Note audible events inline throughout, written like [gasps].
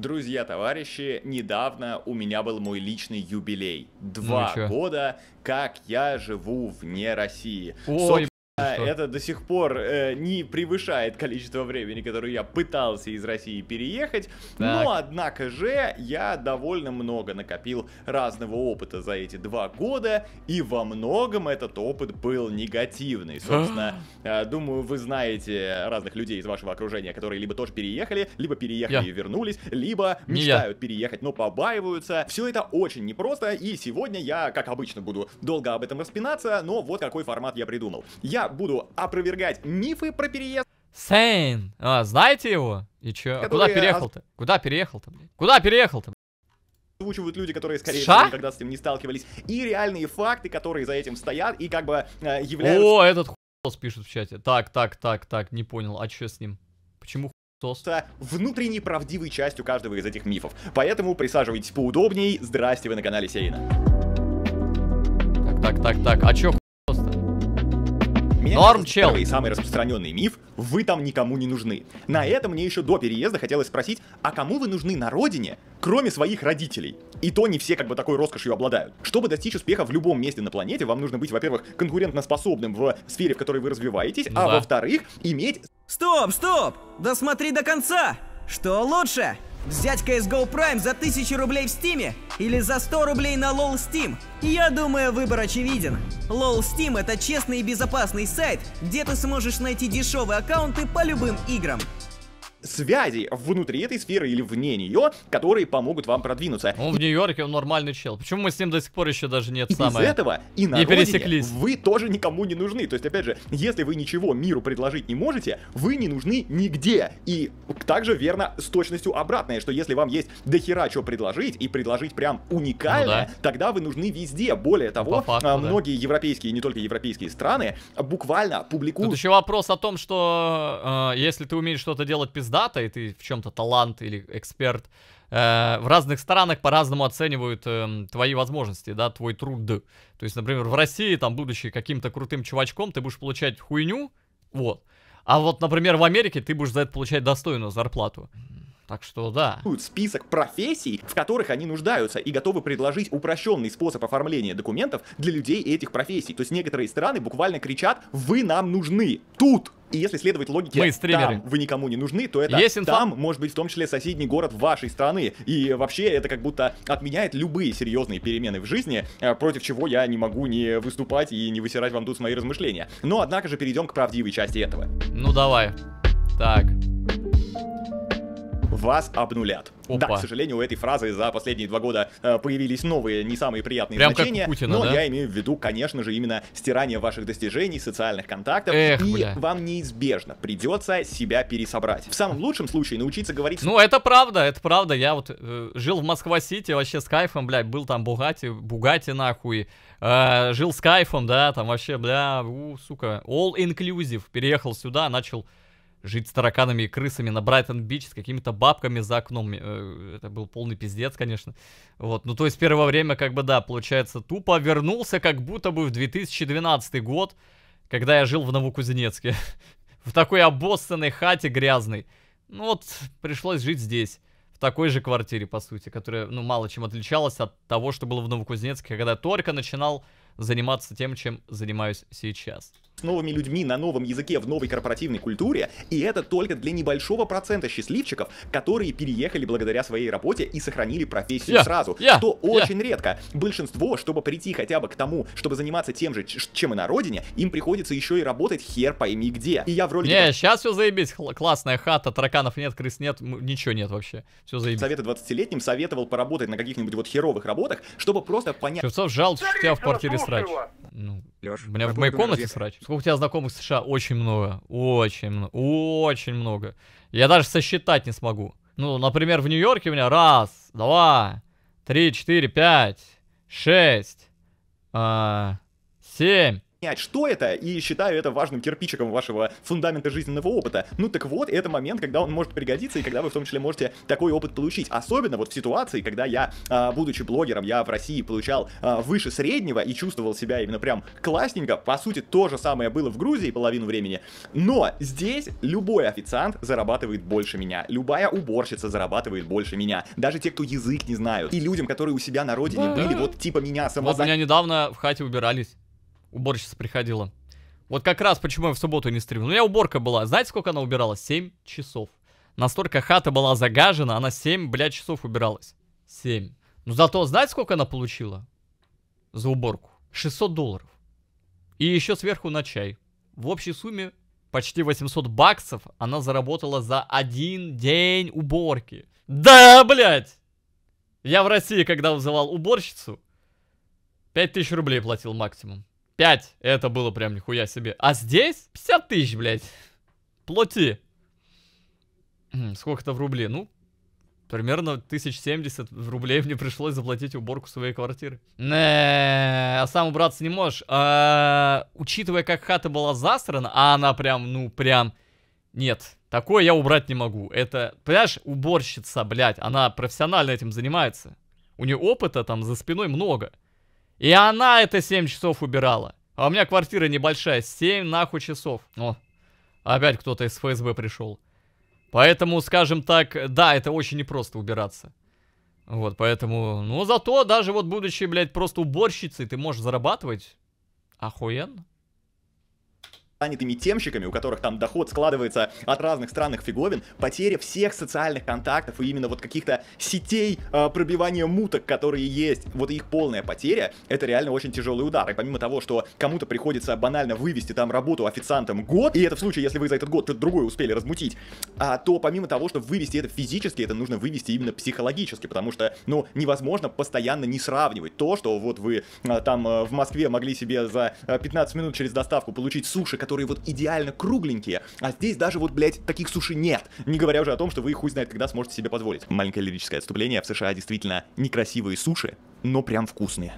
Друзья, товарищи, недавно у меня был мой личный юбилей. Ну Два ну года, как я живу вне России. Ой, а, что? это до сих пор э, не превышает количество времени, которое я пытался из России переехать. Так. Но, однако же, я довольно много накопил разного опыта за эти два года, и во многом этот опыт был негативный. [gasps] Собственно, э, думаю, вы знаете разных людей из вашего окружения, которые либо тоже переехали, либо переехали я. и вернулись, либо не мечтают я. переехать, но побаиваются. Все это очень непросто, и сегодня я, как обычно, буду долго об этом распинаться, но вот какой формат я придумал. Я буду опровергать мифы про переезд. Сейн, а, знаете его? И чё? Который... А куда переехал-то? Куда переехал-то, Куда переехал-то, озвучивают люди, которые, скорее Ша? всего, никогда с этим не сталкивались, и реальные факты, которые за этим стоят, и как бы э, являются... О, этот хуйсос пишет в чате. Так, так, так, так, не понял, а что с ним? Почему хуйсос? Внутренней правдивой частью каждого из этих мифов. Поэтому присаживайтесь поудобней. Здрасте, вы на канале Сейна. Так, так, так, так, а чё меня Норм, чел. и самый распространенный миф — вы там никому не нужны. На это мне еще до переезда хотелось спросить, а кому вы нужны на родине, кроме своих родителей? И то не все как бы такой роскошью обладают. Чтобы достичь успеха в любом месте на планете, вам нужно быть, во-первых, конкурентоспособным в сфере, в которой вы развиваетесь, ну а во-вторых, иметь... Стоп, стоп! Досмотри до конца! Что лучше? Взять CSGO Prime за 1000 рублей в Стиме или за 100 рублей на LOL Steam? Я думаю, выбор очевиден. LOL Steam это честный и безопасный сайт, где ты сможешь найти дешевые аккаунты по любым играм связей внутри этой сферы или вне нее, которые помогут вам продвинуться. Он ну, в Нью-Йорке, он нормальный чел. Почему мы с ним до сих пор еще даже нет самого? Из этого и на не пересеклись. вы тоже никому не нужны. То есть, опять же, если вы ничего миру предложить не можете, вы не нужны нигде. И также верно с точностью обратное, что если вам есть дохера что предложить и предложить прям уникально, ну, да. тогда вы нужны везде. Более ну, того, а, факту, многие да. европейские, не только европейские страны, буквально публикуют... Тут еще вопрос о том, что э, если ты умеешь что-то делать пиздец, пиздата, и ты в чем-то талант или эксперт, э, в разных странах по-разному оценивают э, твои возможности, да, твой труд. То есть, например, в России, там, будучи каким-то крутым чувачком, ты будешь получать хуйню, вот. А вот, например, в Америке ты будешь за это получать достойную зарплату. Так что да. Список профессий, в которых они нуждаются, и готовы предложить упрощенный способ оформления документов для людей этих профессий. То есть некоторые страны буквально кричат «Вы нам нужны! Тут!» И если следовать логике, Мы стримеры. там вы никому не нужны, то это Есть там может быть в том числе соседний город вашей страны. И вообще это как будто отменяет любые серьезные перемены в жизни, э, против чего я не могу не выступать и не высирать вам тут мои размышления. Но однако же перейдем к правдивой части этого. Ну давай. Так вас обнулят. Опа. Да, к сожалению, у этой фразы за последние два года э, появились новые, не самые приятные Прям значения. Как Путина, но да? я имею в виду, конечно же, именно стирание ваших достижений, социальных контактов. Эх, и бля. вам неизбежно придется себя пересобрать. В самом лучшем случае научиться говорить... Ну, это правда, это правда. Я вот э, жил в Москва-Сити вообще с кайфом, блядь, был там Бугати, Бугати нахуй. Э, жил с кайфом, да, там вообще, бля, у, сука, all inclusive. Переехал сюда, начал жить с тараканами и крысами на Брайтон-Бич с какими-то бабками за окном. Э, это был полный пиздец, конечно. Вот, ну то есть первое время, как бы, да, получается, тупо вернулся как будто бы в 2012 год, когда я жил в Новокузнецке. [laughs] в такой обоссанной хате грязной. Ну вот, пришлось жить здесь. В такой же квартире, по сути, которая, ну, мало чем отличалась от того, что было в Новокузнецке, когда я только начинал заниматься тем, чем занимаюсь сейчас с новыми людьми на новом языке в новой корпоративной культуре, и это только для небольшого процента счастливчиков, которые переехали благодаря своей работе и сохранили профессию yeah. сразу, yeah. что yeah. очень редко. Большинство, чтобы прийти хотя бы к тому, чтобы заниматься тем же, чем и на родине, им приходится еще и работать хер пойми где. И я в ролике... Не, yeah, сейчас все заебись, классная хата, тараканов нет, крыс нет, ничего нет вообще, все заебись. Советы 20-летним советовал поработать на каких-нибудь вот херовых работах, чтобы просто понять... Шевцов жалуется, что тебя в квартире срач. Ну, Леш, у меня в моей комнате разъехать. срач. Сколько у тебя знакомых в США? Очень много. Очень много. Очень много. Я даже сосчитать не смогу. Ну, например, в Нью-Йорке у меня раз, два, три, четыре, пять, шесть, э, семь, понять, что это, и считаю это важным кирпичиком вашего фундамента жизненного опыта. Ну так вот, это момент, когда он может пригодиться, и когда вы в том числе можете такой опыт получить. Особенно вот в ситуации, когда я, а, будучи блогером, я в России получал а, выше среднего и чувствовал себя именно прям классненько. По сути, то же самое было в Грузии половину времени. Но здесь любой официант зарабатывает больше меня. Любая уборщица зарабатывает больше меня. Даже те, кто язык не знают. И людям, которые у себя на родине были вот типа меня самого. Вот меня недавно в хате убирались. Уборщица приходила. Вот как раз почему я в субботу не стримил. У меня уборка была. Знаете, сколько она убирала? 7 часов. Настолько хата была загажена, она 7, блядь, часов убиралась. 7. Но зато знаете, сколько она получила? За уборку. 600 долларов. И еще сверху на чай. В общей сумме почти 800 баксов она заработала за один день уборки. Да, блядь! Я в России, когда вызывал уборщицу, 5000 рублей платил максимум. 5. Это было прям нихуя себе. А здесь 50 тысяч, блядь. Плати. Сколько-то в рубли? Ну, примерно 1070 в рублей мне пришлось заплатить уборку своей квартиры. Не, а сам убраться не можешь. А, учитывая, как хата была засрана, а она прям, ну, прям... Нет, такое я убрать не могу. Это, понимаешь, уборщица, блядь, она профессионально этим занимается. У нее опыта там за спиной много. И она это 7 часов убирала. А у меня квартира небольшая, 7 нахуй часов. О, опять кто-то из ФСБ пришел. Поэтому, скажем так, да, это очень непросто убираться. Вот, поэтому, ну, зато даже вот будучи, блядь, просто уборщицей, ты можешь зарабатывать охуенно занятыми темщиками, у которых там доход складывается от разных странных фиговин, потеря всех социальных контактов и именно вот каких-то сетей э, пробивания муток, которые есть, вот их полная потеря, это реально очень тяжелый удар. И помимо того, что кому-то приходится банально вывести там работу официантом год, и это в случае, если вы за этот год что-то другое успели размутить, а, то помимо того, что вывести это физически, это нужно вывести именно психологически, потому что, ну, невозможно постоянно не сравнивать то, что вот вы а, там а, в Москве могли себе за 15 а, минут через доставку получить суши, которые вот идеально кругленькие, а здесь даже вот, блядь, таких суши нет. Не говоря уже о том, что вы хуй знает, когда сможете себе позволить. Маленькое лирическое отступление. В США действительно некрасивые суши, но прям вкусные.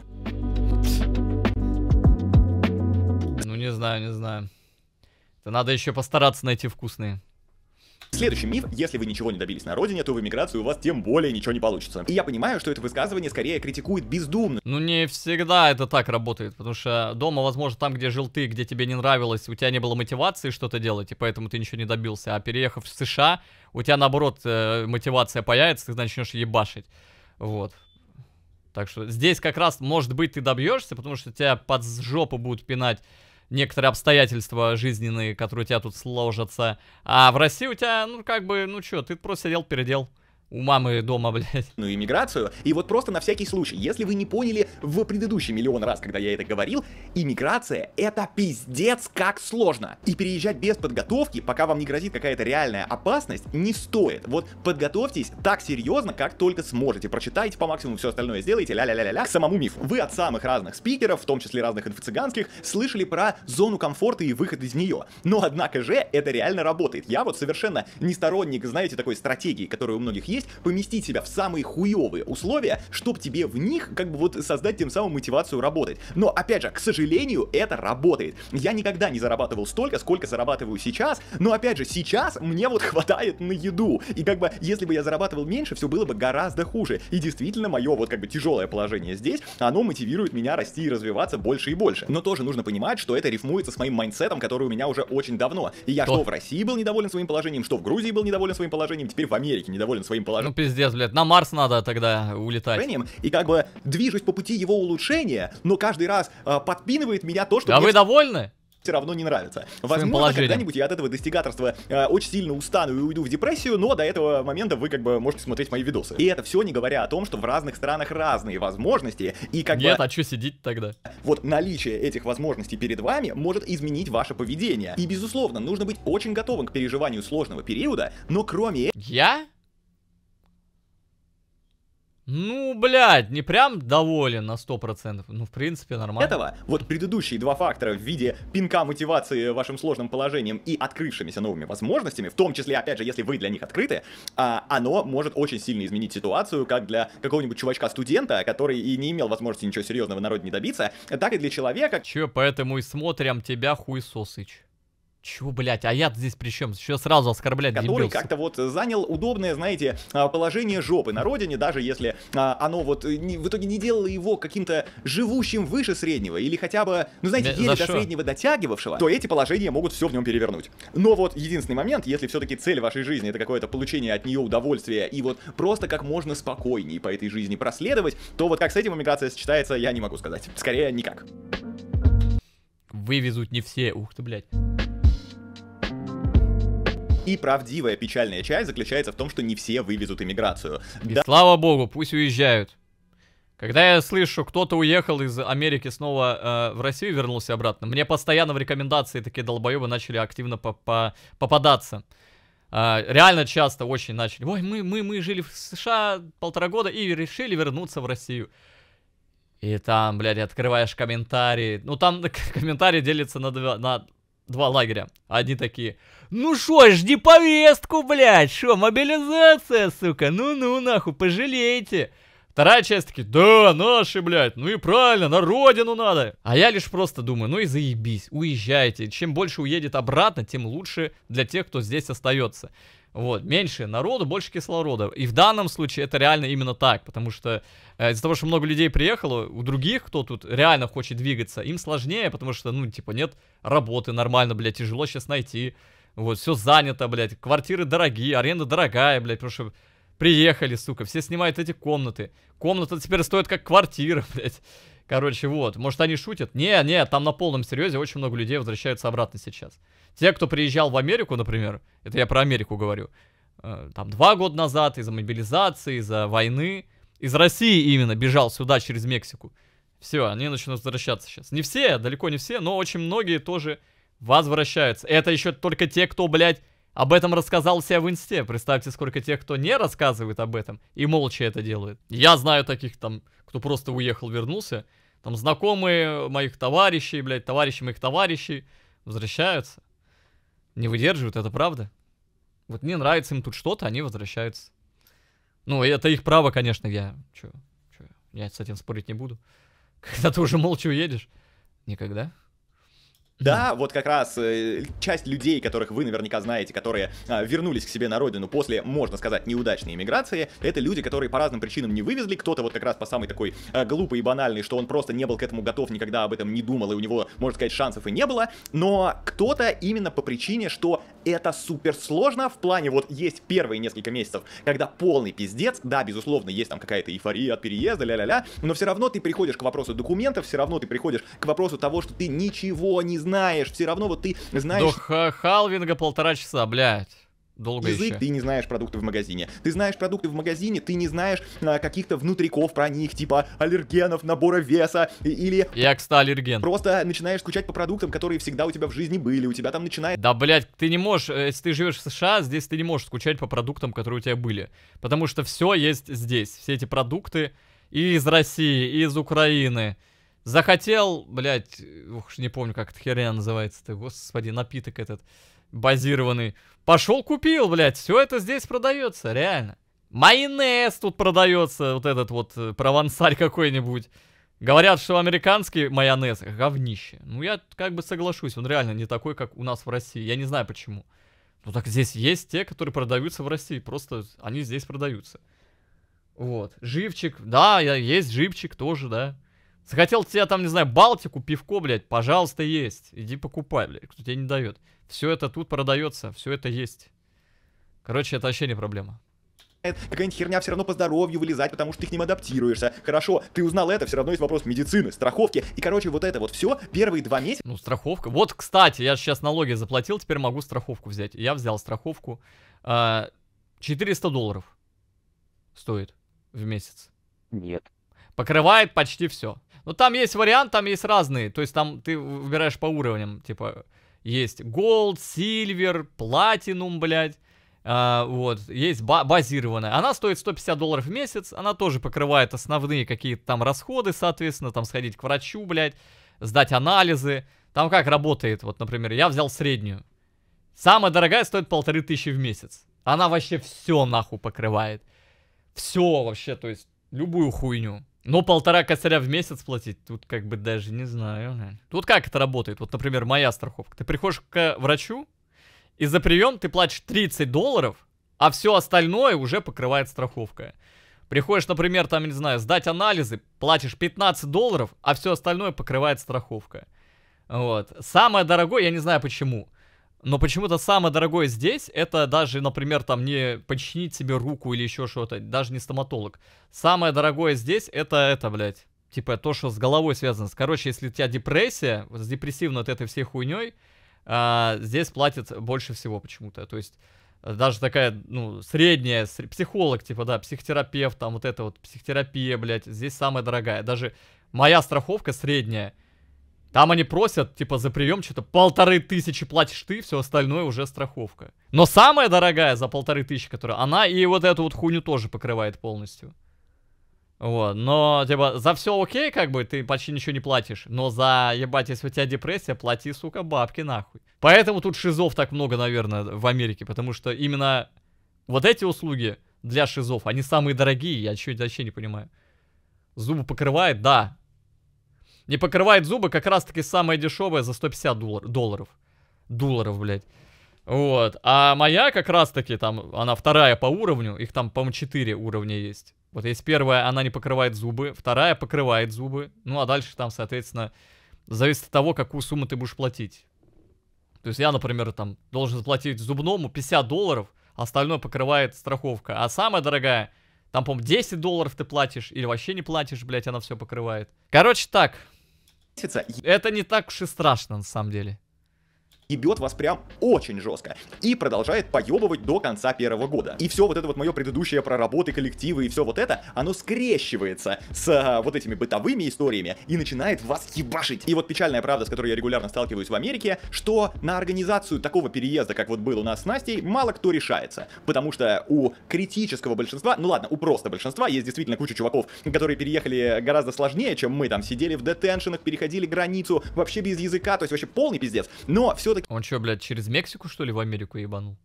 Ну, не знаю, не знаю. Это надо еще постараться найти вкусные. Следующий миф, если вы ничего не добились на родине, то в эмиграции у вас тем более ничего не получится. И я понимаю, что это высказывание скорее критикует бездумно. Ну не всегда это так работает, потому что дома, возможно, там, где жил ты, где тебе не нравилось, у тебя не было мотивации что-то делать, и поэтому ты ничего не добился. А переехав в США, у тебя наоборот э, мотивация появится, ты начнешь ебашить. Вот. Так что здесь как раз, может быть, ты добьешься, потому что тебя под жопу будут пинать некоторые обстоятельства жизненные, которые у тебя тут сложатся. А в России у тебя, ну, как бы, ну что, ты просто сидел, передел у мамы дома, [laughs] блядь. Ну, иммиграцию. И вот просто на всякий случай, если вы не поняли в предыдущий миллион раз, когда я это говорил, иммиграция — это пиздец как сложно. И переезжать без подготовки, пока вам не грозит какая-то реальная опасность, не стоит. Вот подготовьтесь так серьезно, как только сможете. Прочитайте по максимуму, все остальное сделайте, ля-ля-ля-ля-ля, к самому мифу. Вы от самых разных спикеров, в том числе разных инфо слышали про зону комфорта и выход из нее. Но, однако же, это реально работает. Я вот совершенно не сторонник, знаете, такой стратегии, которая у многих есть, есть поместить себя в самые хуевые условия, чтобы тебе в них как бы вот создать тем самым мотивацию работать. Но опять же, к сожалению, это работает. Я никогда не зарабатывал столько, сколько зарабатываю сейчас, но опять же, сейчас мне вот хватает на еду. И как бы, если бы я зарабатывал меньше, все было бы гораздо хуже. И действительно, мое вот как бы тяжелое положение здесь, оно мотивирует меня расти и развиваться больше и больше. Но тоже нужно понимать, что это рифмуется с моим майндсетом, который у меня уже очень давно. И я что, что в России был недоволен своим положением, что в Грузии был недоволен своим положением, теперь в Америке недоволен своим положением планет. Ну пиздец, блядь, на Марс надо тогда улетать. И как бы движусь по пути его улучшения, но каждый раз э, подпинывает меня то, что... А мне... вы довольны? все равно не нравится. Возможно, когда-нибудь я от этого достигаторства э, очень сильно устану и уйду в депрессию, но до этого момента вы как бы можете смотреть мои видосы. И это все не говоря о том, что в разных странах разные возможности, и как Нет, бы... Нет, а что сидеть тогда? Вот наличие этих возможностей перед вами может изменить ваше поведение. И, безусловно, нужно быть очень готовым к переживанию сложного периода, но кроме... Я? Ну, блядь, не прям доволен на 100%, ну, в принципе, нормально. Этого вот предыдущие два фактора в виде пинка мотивации вашим сложным положением и открывшимися новыми возможностями, в том числе, опять же, если вы для них открыты, а, оно может очень сильно изменить ситуацию, как для какого-нибудь чувачка-студента, который и не имел возможности ничего серьезного народа не добиться, так и для человека. Че, поэтому и смотрим тебя, хуй сосыч. Чего, блядь, а я здесь при чем? Еще сразу оскорблять Который как-то вот э, занял удобное, знаете, а, положение жопы на родине, даже если а, оно вот э, не, в итоге не делало его каким-то живущим выше среднего, или хотя бы, ну знаете, еле до шо? среднего дотягивавшего, то эти положения могут все в нем перевернуть. Но вот единственный момент, если все-таки цель вашей жизни это какое-то получение от нее удовольствия, и вот просто как можно спокойнее по этой жизни проследовать, то вот как с этим иммиграция сочетается, я не могу сказать. Скорее, никак. Вывезут не все, ух ты, блядь. И правдивая печальная часть заключается в том, что не все вывезут иммиграцию. И да... слава богу, пусть уезжают. Когда я слышу, кто-то уехал из Америки снова э, в Россию вернулся обратно, мне постоянно в рекомендации такие долбоебы начали активно по -по попадаться. Э, реально часто очень начали. Ой, мы, мы, мы жили в США полтора года и решили вернуться в Россию. И там, блядь, открываешь комментарии. Ну, там [laughs] комментарии делятся на, два, на два лагеря. Одни такие, ну шо, жди повестку, блядь, шо, мобилизация, сука, ну-ну, нахуй, пожалейте. Вторая часть такие, да, наши, блядь, ну и правильно, на родину надо. А я лишь просто думаю, ну и заебись, уезжайте. Чем больше уедет обратно, тем лучше для тех, кто здесь остается. Вот, меньше народу, больше кислорода. И в данном случае это реально именно так, потому что э, из-за того, что много людей приехало, у других, кто тут реально хочет двигаться, им сложнее, потому что, ну, типа, нет работы нормально, блядь, тяжело сейчас найти. Вот, все занято, блядь, квартиры дорогие, аренда дорогая, блядь, потому что приехали, сука, все снимают эти комнаты. Комната теперь стоит как квартира, [laughs] блядь. Короче, вот. Может, они шутят? Не, не, там на полном серьезе очень много людей возвращаются обратно сейчас. Те, кто приезжал в Америку, например, это я про Америку говорю, э, там два года назад из-за мобилизации, из-за войны, из России именно бежал сюда через Мексику. Все, они начнут возвращаться сейчас. Не все, далеко не все, но очень многие тоже возвращаются. Это еще только те, кто, блядь, об этом рассказал себя в инсте. Представьте, сколько тех, кто не рассказывает об этом и молча это делает. Я знаю таких там кто просто уехал, вернулся, там знакомые моих товарищей, блядь, товарищи моих товарищей возвращаются. Не выдерживают, это правда. Вот не нравится им тут что-то, они возвращаются. Ну, это их право, конечно, я... Чё, чё, я с этим спорить не буду. [laughs] Когда ты уже молча уедешь? Никогда. Да, вот как раз э, часть людей, которых вы наверняка знаете, которые а, вернулись к себе на родину после, можно сказать, неудачной иммиграции, это люди, которые по разным причинам не вывезли. Кто-то вот как раз по самой такой а, глупой и банальной, что он просто не был к этому готов, никогда об этом не думал, и у него, можно сказать, шансов и не было. Но кто-то именно по причине, что это супер сложно в плане вот есть первые несколько месяцев, когда полный пиздец, да, безусловно, есть там какая-то эйфория от переезда, ля-ля-ля, но все равно ты приходишь к вопросу документов, все равно ты приходишь к вопросу того, что ты ничего не знаешь знаешь, все равно вот ты знаешь... До халвинга полтора часа, блядь. Долго язык, еще. ты не знаешь продукты в магазине. Ты знаешь продукты в магазине, ты не знаешь а, каких-то внутриков про них, типа аллергенов, набора веса или... Я, кстати, аллерген. Просто начинаешь скучать по продуктам, которые всегда у тебя в жизни были, у тебя там начинает... Да, блядь, ты не можешь, э, если ты живешь в США, здесь ты не можешь скучать по продуктам, которые у тебя были. Потому что все есть здесь, все эти продукты и из России, и из Украины, захотел, блядь, ух, не помню, как эта херня называется ты, господи, напиток этот базированный. Пошел купил, блядь, все это здесь продается, реально. Майонез тут продается, вот этот вот э, провансаль какой-нибудь. Говорят, что американский майонез говнище. Ну, я как бы соглашусь, он реально не такой, как у нас в России. Я не знаю почему. Ну, так здесь есть те, которые продаются в России. Просто они здесь продаются. Вот. Живчик. Да, есть живчик тоже, да. Захотел тебе там, не знаю, Балтику, пивко, блядь, пожалуйста, есть. Иди покупай, блядь, кто тебе не дает. Все это тут продается, все это есть. Короче, это вообще не проблема. Э, какая-нибудь херня все равно по здоровью вылезать, потому что ты к ним адаптируешься. Хорошо, ты узнал это, все равно есть вопрос медицины, страховки. И, короче, вот это вот все первые два месяца. Ну, страховка. Вот, кстати, я сейчас налоги заплатил, теперь могу страховку взять. Я взял страховку. 400 а, долларов стоит в месяц. Нет покрывает почти все. Но ну, там есть вариант, там есть разные. То есть там ты выбираешь по уровням. Типа есть Gold, Silver, Platinum, блядь. А, вот, есть ба- базированная. Она стоит 150 долларов в месяц. Она тоже покрывает основные какие-то там расходы, соответственно. Там сходить к врачу, блядь, сдать анализы. Там как работает, вот, например, я взял среднюю. Самая дорогая стоит полторы тысячи в месяц. Она вообще все нахуй покрывает. Все вообще, то есть любую хуйню. Но ну, полтора косаря в месяц платить, тут как бы даже не знаю. Тут как это работает? Вот, например, моя страховка. Ты приходишь к врачу, и за прием ты платишь 30 долларов, а все остальное уже покрывает страховка. Приходишь, например, там, не знаю, сдать анализы, платишь 15 долларов, а все остальное покрывает страховка. Вот. Самое дорогое, я не знаю почему. Но почему-то самое дорогое здесь, это даже, например, там не починить себе руку или еще что-то, даже не стоматолог. Самое дорогое здесь, это это, блядь, типа то, что с головой связано. Короче, если у тебя депрессия, вот с депрессивной вот этой всей хуйней, а, здесь платят больше всего почему-то. То есть э, даже такая, ну, средняя, психолог, типа, да, психотерапевт, там вот это вот, психотерапия, блядь, здесь самая дорогая. Даже моя страховка средняя, там они просят, типа, за прием что-то полторы тысячи платишь ты, все остальное уже страховка. Но самая дорогая за полторы тысячи, которая, она и вот эту вот хуйню тоже покрывает полностью. Вот, но, типа, за все окей, как бы, ты почти ничего не платишь, но за, ебать, если у тебя депрессия, плати, сука, бабки нахуй. Поэтому тут шизов так много, наверное, в Америке, потому что именно вот эти услуги для шизов, они самые дорогие, я чуть вообще не понимаю. Зубы покрывает, да, не покрывает зубы как раз-таки самое дешевое за 150 доллар, долларов. Долларов, блядь. Вот. А моя как раз-таки там, она вторая по уровню. Их там, по-моему, 4 уровня есть. Вот есть первая, она не покрывает зубы. Вторая покрывает зубы. Ну, а дальше там, соответственно, зависит от того, какую сумму ты будешь платить. То есть я, например, там должен заплатить зубному 50 долларов, а остальное покрывает страховка. А самая дорогая, там, по-моему, 10 долларов ты платишь или вообще не платишь, блядь, она все покрывает. Короче, так, это не так уж и страшно, на самом деле ебет вас прям очень жестко. И продолжает поебывать до конца первого года. И все вот это вот мое предыдущее про работы, коллективы и все вот это, оно скрещивается с а, вот этими бытовыми историями и начинает вас ебашить. И вот печальная правда, с которой я регулярно сталкиваюсь в Америке, что на организацию такого переезда, как вот был у нас с Настей, мало кто решается. Потому что у критического большинства, ну ладно, у просто большинства, есть действительно куча чуваков, которые переехали гораздо сложнее, чем мы там сидели в детеншенах, переходили границу, вообще без языка, то есть вообще полный пиздец. Но все-таки он что, блядь, через Мексику, что ли, в Америку ебанул?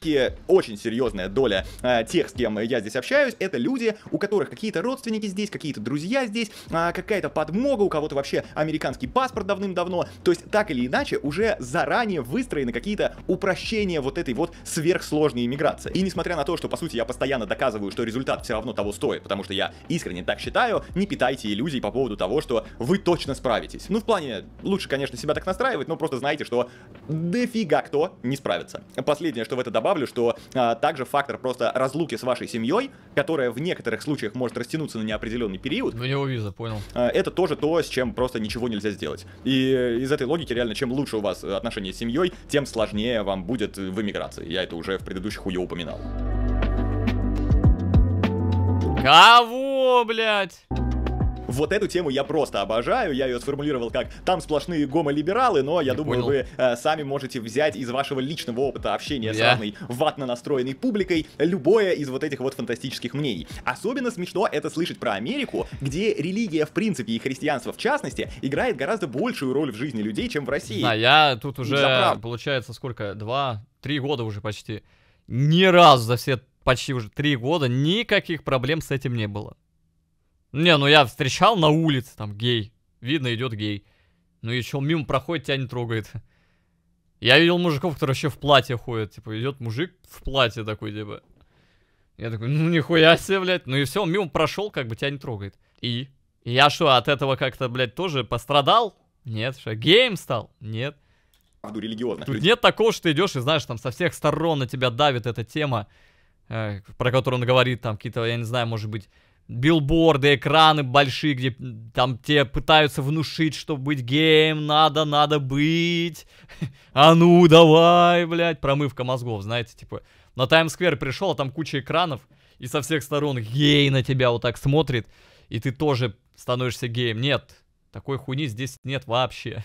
все очень серьезная доля э, тех, с кем я здесь общаюсь, это люди, у которых какие-то родственники здесь, какие-то друзья здесь, э, какая-то подмога, у кого-то вообще американский паспорт давным-давно. То есть так или иначе уже заранее выстроены какие-то упрощения вот этой вот сверхсложной иммиграции. И несмотря на то, что по сути я постоянно доказываю, что результат все равно того стоит, потому что я искренне так считаю, не питайте иллюзий по поводу того, что вы точно справитесь. Ну, в плане, лучше, конечно, себя так настраивать, но просто знайте, что дофига кто не справится. Последнее, что в это добавлю, добавлю, что а, также фактор просто разлуки с вашей семьей, которая в некоторых случаях может растянуться на неопределенный период. У него виза, понял. А, это тоже то, с чем просто ничего нельзя сделать. И из этой логики реально, чем лучше у вас отношения с семьей, тем сложнее вам будет в эмиграции. Я это уже в предыдущих уе упоминал. Кого, блядь? вот эту тему я просто обожаю. Я ее сформулировал как «там сплошные гомолибералы», но я не думаю, понял. вы э, сами можете взять из вашего личного опыта общения yeah. с разной ватно настроенной публикой любое из вот этих вот фантастических мнений. Особенно смешно это слышать про Америку, где религия в принципе и христианство в частности играет гораздо большую роль в жизни людей, чем в России. Да, я тут ну, уже, получается, сколько, два, три года уже почти, ни разу за все почти уже три года никаких проблем с этим не было. Не, ну я встречал на улице, там, гей. Видно, идет гей. Ну и чел мимо проходит, тебя не трогает. Я видел мужиков, которые вообще в платье ходят. Типа, идет мужик в платье такой, типа. Я такой, ну нихуя себе, блядь. Ну и все, он мимо прошел, как бы тебя не трогает. И? Я что, от этого как-то, блядь, тоже пострадал? Нет, что, гейм стал? Нет. Правду религиозно. Тут нет такого, что ты идешь и знаешь, там со всех сторон на тебя давит эта тема, э, про которую он говорит, там какие-то, я не знаю, может быть, билборды, экраны большие, где там те пытаются внушить, что быть геем надо, надо быть. [laughs] А ну, давай, блядь, промывка мозгов, знаете, типа. На Таймс-сквер пришел, а там куча экранов, и со всех сторон гей на тебя вот так смотрит, и ты тоже становишься геем. Нет, такой хуйни здесь нет вообще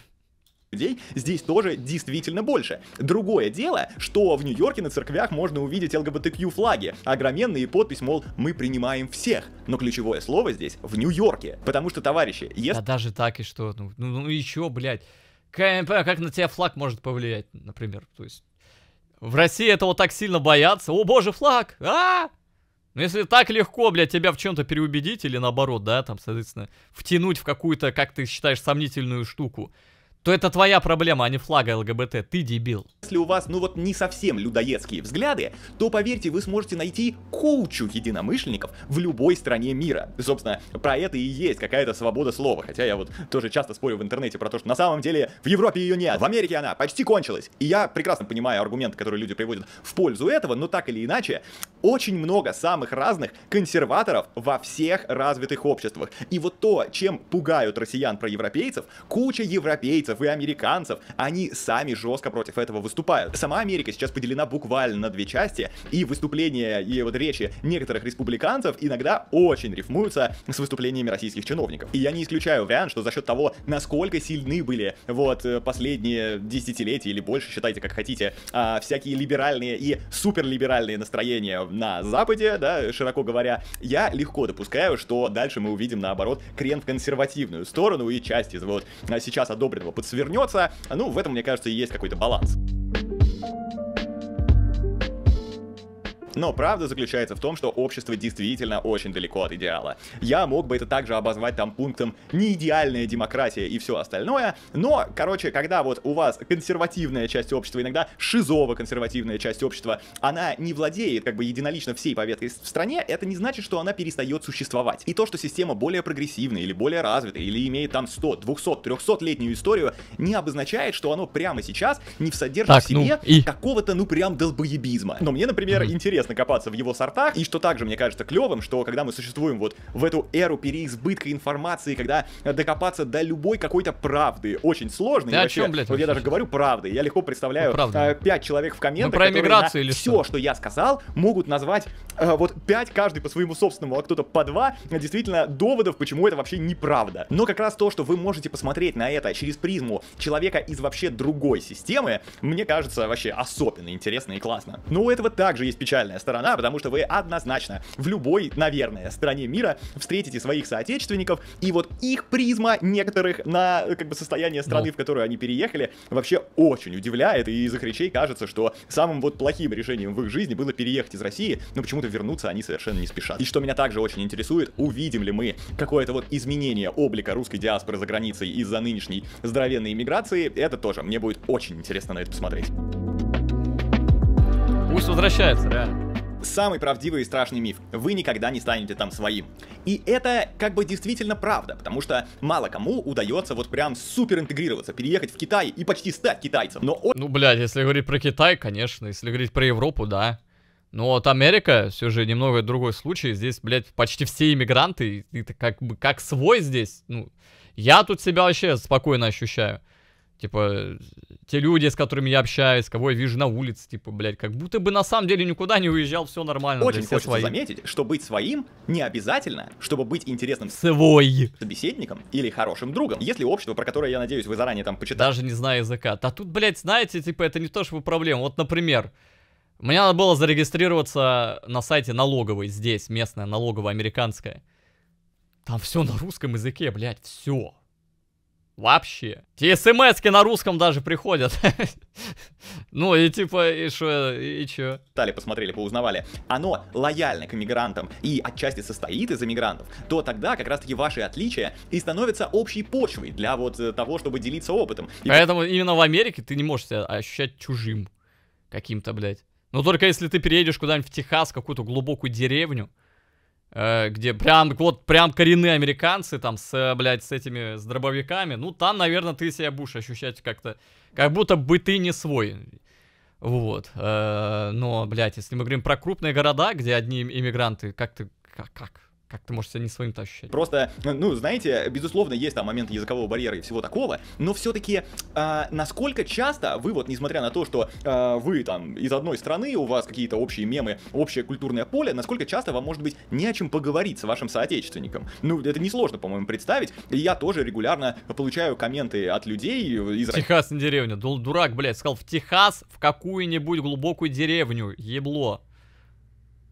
людей здесь тоже действительно больше. Другое дело, что в Нью-Йорке на церквях можно увидеть ЛГБТК флаги, огроменные подпись, мол, мы принимаем всех. Но ключевое слово здесь в Нью-Йорке. Потому что, товарищи, если... Да даже так и что? Ну, ну, ну и блядь? Как, как на тебя флаг может повлиять, например? То есть... В России этого так сильно боятся. О боже, флаг! А! Ну если так легко, блядь, тебя в чем-то переубедить или наоборот, да, там, соответственно, втянуть в какую-то, как ты считаешь, сомнительную штуку, то это твоя проблема, а не флага ЛГБТ. Ты дебил. Если у вас, ну вот, не совсем людоедские взгляды, то, поверьте, вы сможете найти кучу единомышленников в любой стране мира. Собственно, про это и есть какая-то свобода слова. Хотя я вот тоже часто спорю в интернете про то, что на самом деле в Европе ее нет, в Америке она почти кончилась. И я прекрасно понимаю аргументы, которые люди приводят в пользу этого, но так или иначе, очень много самых разных консерваторов во всех развитых обществах. И вот то, чем пугают россиян про европейцев, куча европейцев европейцев и американцев, они сами жестко против этого выступают. Сама Америка сейчас поделена буквально на две части, и выступления и вот речи некоторых республиканцев иногда очень рифмуются с выступлениями российских чиновников. И я не исключаю вариант, что за счет того, насколько сильны были вот э, последние десятилетия или больше, считайте как хотите, а, всякие либеральные и суперлиберальные настроения на Западе, да, широко говоря, я легко допускаю, что дальше мы увидим, наоборот, крен в консервативную сторону, и часть из вот а, сейчас одобренного подсвернется. Ну, в этом, мне кажется, и есть какой-то баланс. Но правда заключается в том, что общество действительно очень далеко от идеала. Я мог бы это также обозвать там пунктом «неидеальная демократия» и все остальное, но, короче, когда вот у вас консервативная часть общества, иногда шизово-консервативная часть общества, она не владеет как бы единолично всей поведкой в стране, это не значит, что она перестает существовать. И то, что система более прогрессивная или более развитая, или имеет там 100, 200, 300 летнюю историю, не обозначает, что оно прямо сейчас не содержит в ну себе ну, и... какого-то ну прям долбоебизма. Но мне, например, mm-hmm. интересно, интересно копаться в его сортах. И что также мне кажется клевым, что когда мы существуем вот в эту эру переизбытка информации, когда докопаться до любой какой-то правды очень сложно. Да и вообще, чем, блядь, вот я даже говорю правды. Я легко представляю ну, а, пять человек в комментах, ну, про которые или все, что я сказал, могут назвать э, вот пять каждый по своему собственному, а кто-то по два, действительно доводов, почему это вообще неправда. Но как раз то, что вы можете посмотреть на это через призму человека из вообще другой системы, мне кажется, вообще особенно интересно и классно. Но у этого также есть печально нейтральная сторона, потому что вы однозначно в любой, наверное, стране мира встретите своих соотечественников, и вот их призма некоторых на как бы состояние ну. страны, в которую они переехали, вообще очень удивляет, и из их речей кажется, что самым вот плохим решением в их жизни было переехать из России, но почему-то вернуться они совершенно не спешат. И что меня также очень интересует, увидим ли мы какое-то вот изменение облика русской диаспоры за границей из-за нынешней здоровенной иммиграции, это тоже мне будет очень интересно на это посмотреть. Пусть возвращается, реально самый правдивый и страшный миф. Вы никогда не станете там своим. И это как бы действительно правда, потому что мало кому удается вот прям супер интегрироваться, переехать в Китай и почти стать китайцем. Но... Ну, блядь, если говорить про Китай, конечно, если говорить про Европу, да. Но вот Америка, все же немного другой случай. Здесь, блядь, почти все иммигранты, и как бы как свой здесь. Ну, я тут себя вообще спокойно ощущаю. Типа, те люди, с которыми я общаюсь, кого я вижу на улице, типа, блядь, как будто бы на самом деле никуда не уезжал, все нормально. Очень хочется свои. заметить, что быть своим не обязательно, чтобы быть интересным свой собеседником или хорошим другом. Если общество, про которое, я надеюсь, вы заранее там почитали. Даже не знаю языка. Да тут, блядь, знаете, типа, это не то, что проблема. Вот, например, мне надо было зарегистрироваться на сайте налоговой здесь, местная налоговая американская. Там все на русском языке, блядь, все. Вообще. Те смс на русском даже приходят. [laughs] Ну и типа, и что, и чё? Стали, посмотрели, поузнавали. Оно лояльно к мигрантам и отчасти состоит из мигрантов. то тогда как раз-таки ваши отличия и становятся общей почвой для вот э, того, чтобы делиться опытом. Поэтому именно в Америке ты не можешь себя ощущать чужим каким-то, блядь. Но только если ты переедешь куда-нибудь в Техас, какую-то глубокую деревню, Э, где прям, вот, прям коренные американцы, там, с, блядь, с этими, с дробовиками, ну, там, наверное, ты себя будешь ощущать как-то, как будто бы ты не свой, вот, э, но, блядь, если мы говорим про крупные города, где одни иммигранты, как ты, как, как, как ты можешь себя не своим-то Просто, ну, знаете, безусловно, есть там момент языкового барьера и всего такого, но все-таки э, а, насколько часто вы вот, несмотря на то, что э, вы там из одной страны, у вас какие-то общие мемы, общее культурное поле, насколько часто вам, может быть, не о чем поговорить с вашим соотечественником? Ну, это несложно, по-моему, представить. И я тоже регулярно получаю комменты от людей из... Техас на деревню. Дурак, блядь, сказал в Техас, в какую-нибудь глубокую деревню. Ебло.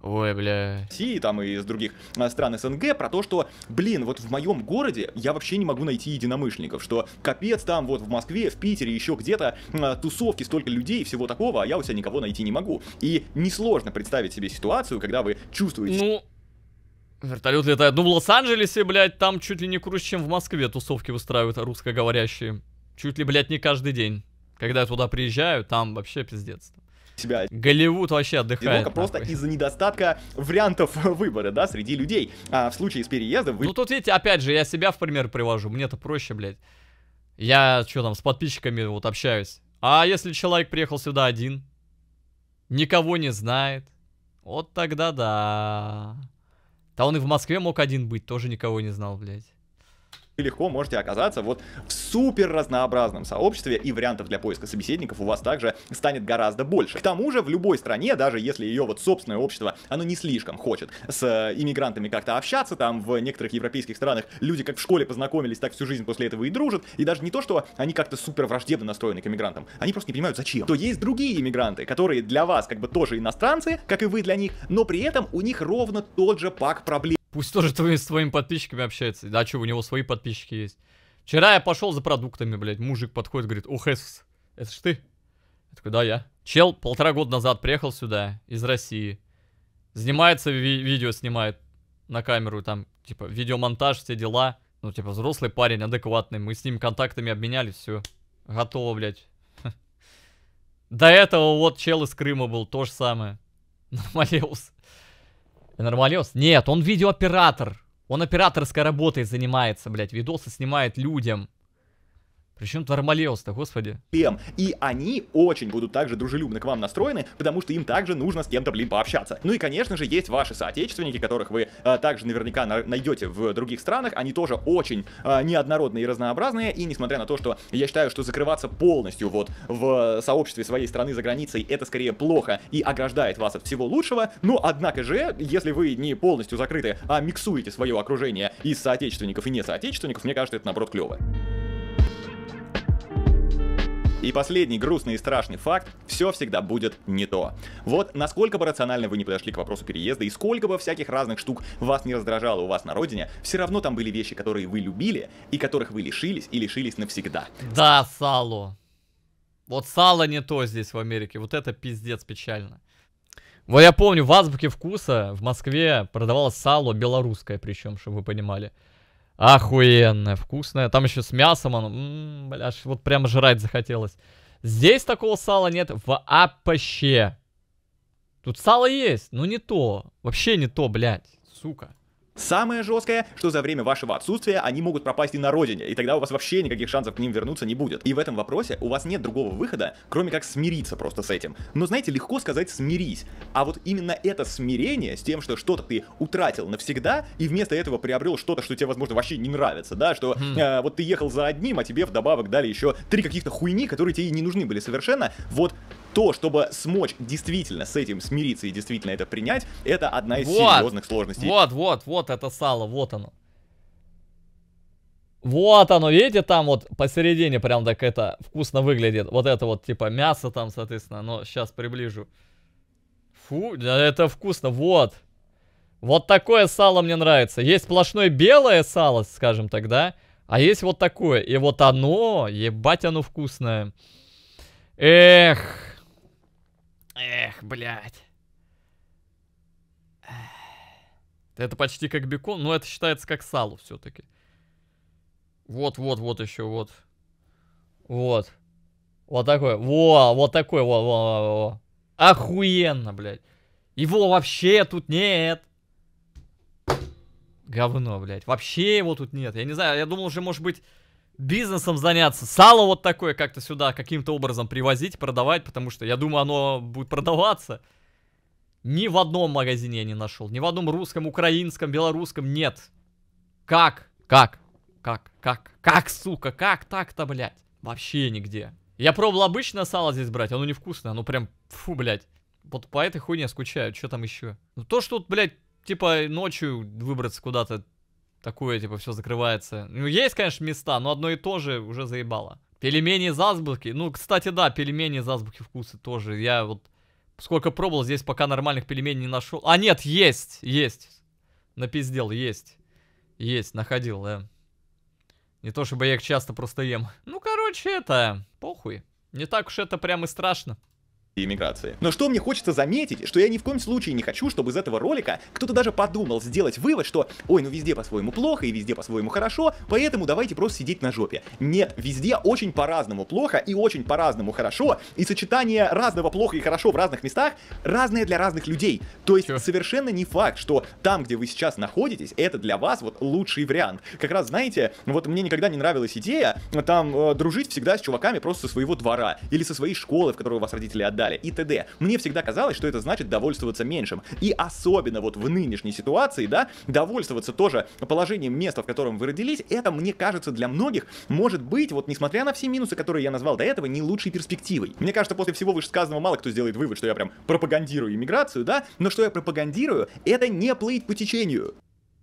Ой, бля. России, там и из других э, стран СНГ, про то, что, блин, вот в моем городе я вообще не могу найти единомышленников, что капец там вот в Москве, в Питере, еще где-то э, тусовки, столько людей и всего такого, а я у себя никого найти не могу. И несложно представить себе ситуацию, когда вы чувствуете... Ну, вертолет летает. Ну, в Лос-Анджелесе, блядь, там чуть ли не круче, чем в Москве тусовки выстраивают русскоговорящие. Чуть ли, блядь, не каждый день. Когда я туда приезжаю, там вообще пиздец. -то себя. Голливуд вообще отдыхает. просто из-за недостатка вариантов [laughs] выбора, да, среди людей. А в случае с переездом вы... Ну тут, видите, опять же, я себя в пример привожу, мне-то проще, блядь. Я, что там, с подписчиками вот общаюсь. А если человек приехал сюда один, никого не знает, вот тогда да. Да он и в Москве мог один быть, тоже никого не знал, блядь легко можете оказаться вот в супер разнообразном сообществе, и вариантов для поиска собеседников у вас также станет гораздо больше. К тому же в любой стране, даже если ее вот собственное общество, оно не слишком хочет с э, иммигрантами как-то общаться, там в некоторых европейских странах люди как в школе познакомились, так всю жизнь после этого и дружат, и даже не то, что они как-то супер враждебно настроены к иммигрантам, они просто не понимают зачем. То есть другие иммигранты, которые для вас как бы тоже иностранцы, как и вы для них, но при этом у них ровно тот же пак проблем Пусть тоже [laughs] твои, с твоими подписчиками общается. Да, что, у него свои подписчики есть. Вчера я пошел за продуктами, блядь. Мужик подходит, говорит, ух, Хесус, это ж ты? Это куда я. Чел полтора года назад приехал сюда, из России. Занимается, ви видео снимает на камеру, там, типа, видеомонтаж, все дела. Ну, типа, взрослый парень, адекватный. Мы с ним контактами обменялись, все. Готово, блядь. [laughs] До этого вот чел из Крыма был, то же самое. [laughs] Нормалеус. Ты Нет, он видеооператор. Он операторской работой занимается, блядь. Видосы снимает людям. Причем Тормалеус-то, господи. Пем. Эм, и они очень будут также дружелюбно к вам настроены, потому что им также нужно с кем-то, блин, пообщаться. Ну и, конечно же, есть ваши соотечественники, которых вы э, также наверняка на найдете в других странах. Они тоже очень э, неоднородные и разнообразные. И несмотря на то, что я считаю, что закрываться полностью вот в сообществе своей страны за границей, это скорее плохо и ограждает вас от всего лучшего. Но, однако же, если вы не полностью закрыты, а миксуете свое окружение из соотечественников и не соотечественников, мне кажется, это наоборот клево. И последний грустный и страшный факт – все всегда будет не то. Вот насколько бы рационально вы не подошли к вопросу переезда и сколько бы всяких разных штук вас не раздражало у вас на родине, все равно там были вещи, которые вы любили и которых вы лишились и лишились навсегда. Да, сало. Вот сало не то здесь в Америке. Вот это пиздец печально. Вот я помню, в Азбуке Вкуса в Москве продавалось сало белорусское, причем, чтобы вы понимали. Охуенная, вкусная. Там еще с мясом оно. М -м, бля, аж вот прям жрать захотелось. Здесь такого сала нет в вообще. Тут сало есть, но не то. Вообще не то, блядь, сука. Самое жесткое, что за время вашего отсутствия они могут пропасть и на родине, и тогда у вас вообще никаких шансов к ним вернуться не будет. И в этом вопросе у вас нет другого выхода, кроме как смириться просто с этим. Но знаете, легко сказать «смирись», а вот именно это смирение с тем, что что-то ты утратил навсегда, и вместо этого приобрел что-то, что тебе, возможно, вообще не нравится, да, что э, вот ты ехал за одним, а тебе вдобавок дали еще три каких-то хуйни, которые тебе и не нужны были совершенно, вот то, чтобы смочь действительно с этим смириться и действительно это принять, это одна из вот, серьезных сложностей. Вот, вот, вот это сало, вот оно. Вот оно, видите, там вот посередине прям так это вкусно выглядит. Вот это вот типа мясо там, соответственно, но сейчас приближу. Фу, это вкусно, вот. Вот такое сало мне нравится. Есть сплошное белое сало, скажем так, да? А есть вот такое. И вот оно, ебать оно вкусное. Эх... Эх, блядь. Это почти как бекон, но это считается как сало все-таки. Вот, вот, вот еще, вот. Вот. Вот такой. Во, вот такой, во, во, во. Охуенно, блядь. Его вообще тут нет. Говно, блядь. Вообще его тут нет. Я не знаю, я думал уже, может быть бизнесом заняться. Сало вот такое как-то сюда каким-то образом привозить, продавать, потому что я думаю, оно будет продаваться. Ни в одном магазине я не нашел. Ни в одном русском, украинском, белорусском нет. Как? Как? Как? Как? Как, сука? Как так-то, блядь? Вообще нигде. Я пробовал обычное сало здесь брать, оно невкусное, оно прям, фу, блядь. Вот по этой хуйне скучаю, что там еще? Ну то, что тут, блядь, типа ночью выбраться куда-то такое, типа, все закрывается. Ну, есть, конечно, места, но одно и то же уже заебало. Пельмени из азбуки. Ну, кстати, да, пельмени из азбуки вкусы тоже. Я вот сколько пробовал, здесь пока нормальных пельменей не нашел. А, нет, есть, есть. Напиздел, есть. Есть, находил, да. Не то чтобы я их часто просто ем. Ну, короче, это... Похуй. Не так уж это прям и страшно и миграции. Но что мне хочется заметить, что я ни в коем случае не хочу, чтобы из этого ролика кто-то даже подумал сделать вывод, что ой, ну везде по-своему плохо и везде по-своему хорошо, поэтому давайте просто сидеть на жопе. Нет, везде очень по-разному плохо и очень по-разному хорошо, и сочетание разного плохо и хорошо в разных местах разное для разных людей. То есть Чё? совершенно не факт, что там, где вы сейчас находитесь, это для вас вот лучший вариант. Как раз, знаете, вот мне никогда не нравилась идея э, там э, дружить всегда с чуваками просто со своего двора или со своей школы, в которую вас родители отдали далее, и т.д. Мне всегда казалось, что это значит довольствоваться меньшим. И особенно вот в нынешней ситуации, да, довольствоваться тоже положением места, в котором вы родились, это, мне кажется, для многих может быть, вот несмотря на все минусы, которые я назвал до этого, не лучшей перспективой. Мне кажется, после всего вышесказанного мало кто сделает вывод, что я прям пропагандирую иммиграцию, да, но что я пропагандирую, это не плыть по течению.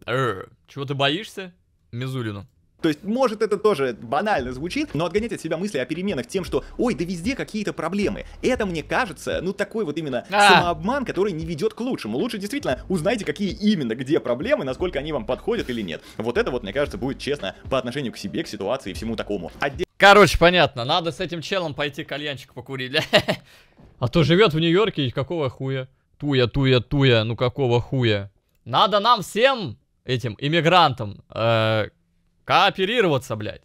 Э, чего ты боишься? Мизулину. То есть, может, это тоже банально звучит, но отгонять от себя мысли о переменах тем, что «Ой, да везде какие-то проблемы». Это, мне кажется, ну такой вот именно а. самообман, который не ведет к лучшему. Лучше действительно узнайте, какие именно где проблемы, насколько они вам подходят или нет. Вот это вот, мне кажется, будет честно по отношению к себе, к ситуации и всему такому. Отдельно Короче, понятно, надо с этим челом пойти кальянчик покурить, А то живет в Нью-Йорке и какого хуя? Туя, туя, туя, ну какого хуя? Надо нам всем, этим иммигрантам, э, Кооперироваться, блядь.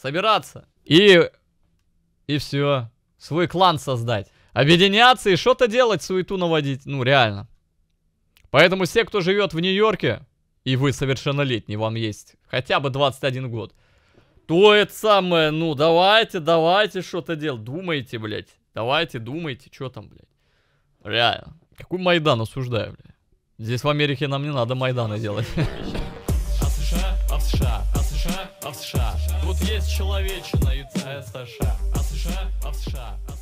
Собираться. И... И все. Свой клан создать. Объединяться и что-то делать, суету наводить. Ну, реально. Поэтому все, кто живет в Нью-Йорке, и вы совершеннолетний, вам есть хотя бы 21 год, то это самое, ну, давайте, давайте что-то делать. Думайте, блядь. Давайте, думайте, что там, блядь. Реально. Какой Майдан осуждаю, блядь. Здесь в Америке нам не надо майданы делать. А в США, а в США а в США. Вот есть человечина и США, а США, а США. А